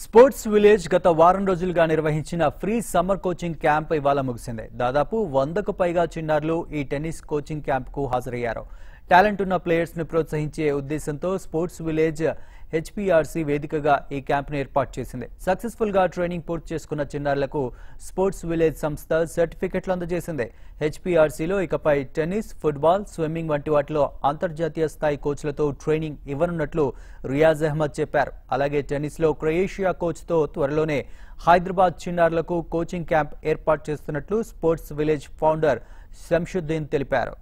Sports village గత వారం రోజులుగా నిర్వహించిన ఫ్రీ సమ్మర్ కోచింగ్ క్యాంప్ ఇవాళ ముగిసింది దాదాపు వందకు పైగా చిన్నారులు ఈ టెన్నిస్ కోచింగ్ క్యాంప్కు హాజరయ్యారు టాలెంట్ ఉన్న ప్లేయర్స్ను ప్రోత్సహించే ఉద్దేశంతో స్పోర్ట్స్ విలేజ్ హెచ్పీఆర్సీ వేదికగా ఈ క్యాంప్ను ఏర్పాటు చేసింది సక్సెస్ఫుల్గా ట్రైనింగ్ పూర్తి చేసుకున్న చిన్నారులకు స్పోర్ట్స్ విలేజ్ సంస్థ సర్టిఫికెట్లు అందజేసింది హెచ్పీఆర్సీలో ఇకపై టెన్నిస్ ఫుట్బాల్ స్విమ్మింగ్ వంటి వాటిలో అంతర్జాతీయ స్థాయి కోచ్లతో ట్రైనింగ్ ఇవ్వనున్నట్లు రియాజ్ అహ్మద్ చెప్పారు అలాగే టెన్నిస్లో క్రొయేషియా కోచ్తో త్వరలోనే హైదరాబాద్ చిన్నారులకు కోచింగ్ క్యాంప్ ఏర్పాటు చేస్తున్నట్లు స్పోర్ట్స్ విలేజ్ ఫౌండర్ శంషుద్దీన్ తెలిపారు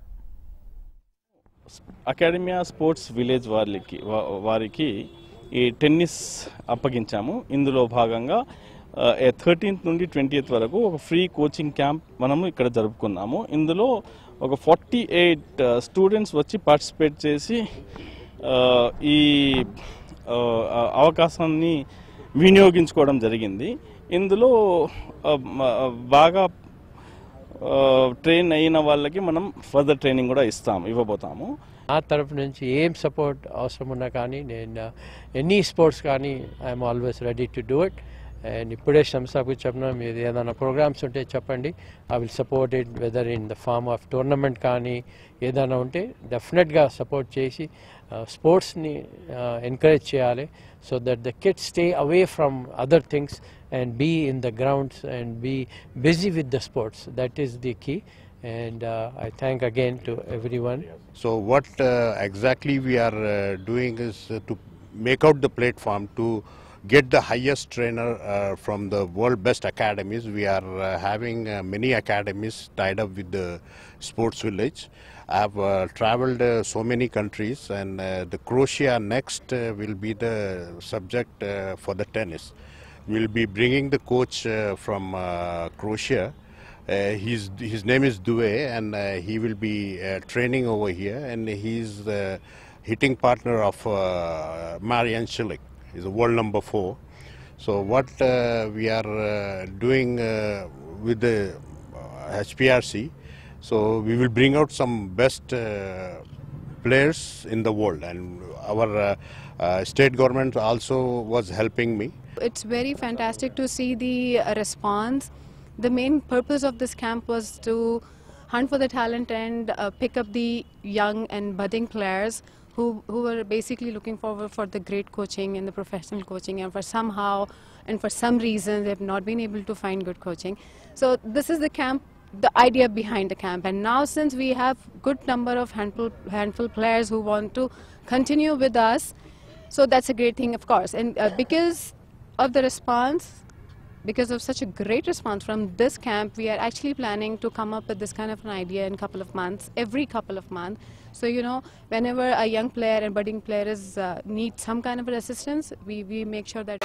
అకాడమియా స్పోర్ట్స్ విలేజ్ వాళ్ళకి వారికి ఈ టెన్నిస్ అప్పగించాము ఇందులో భాగంగా థర్టీన్త్ నుండి ట్వంటీ వరకు ఒక ఫ్రీ కోచింగ్ క్యాంప్ మనము ఇక్కడ జరుపుకున్నాము ఇందులో ఒక ఫార్టీ ఎయిట్ స్టూడెంట్స్ వచ్చి పార్టిసిపేట్ చేసి ఈ అవకాశాన్ని వినియోగించుకోవడం జరిగింది ఇందులో బాగా ట్రైన్ అయిన వాళ్ళకి మనం ఫర్దర్ ట్రైనింగ్ కూడా ఇస్తాము ఇవ్వబోతాము నా తరపు నుంచి ఏం సపోర్ట్ అవసరం ఉన్నా కానీ నేను uh, ఎనీ స్పోర్ట్స్ కానీ I'm always ready to do it and ఇప్పుడే శంసాకు చెప్పినా మీరు ఏదైనా ప్రోగ్రామ్స్ ఉంటే చెప్పండి I will support it whether in the form of tournament కానీ ఏదైనా ఉంటే డెఫినెట్గా సపోర్ట్ చేసి uh, స్పోర్ట్స్ని uh, ఎంకరేజ్ చేయాలి so that the kids stay away from other things and be in the grounds and be busy with the sports that is the key and uh, I thank again to everyone. So what uh, exactly we are uh, doing is uh, to make out the platform to get the highest trainer uh, from the world best academies. We are uh, having many academies tied up with the sports village. I have traveled so many countries and the Croatia next will be the subject for the tennis. We'll be bringing the coach from Croatia uh, his, his name is Due and uh, he will be uh, training over here and he's the hitting partner of uh, Marian Schillick. He's a world number four. So what uh, we are uh, doing uh, with the HPRC, so we will bring out some best players in the world and our state government also was helping me. It's very fantastic to see the response the main purpose of this camp was to hunt for the talent and uh, pick up the young and budding players who, who were basically looking forward for the great coaching and the professional coaching and for somehow and for some reason they've not been able to find good coaching. So this is the camp, the idea behind the camp and now since we have good number of handful, handful players who want to continue with us, so that's a great thing of course and uh, because of the response because of such a great response from this camp, we are actually planning to come up with this kind of an idea in a couple of months, every couple of months. So, you know, whenever a young player and budding player is, uh, some kind of assistance, we, we make sure that...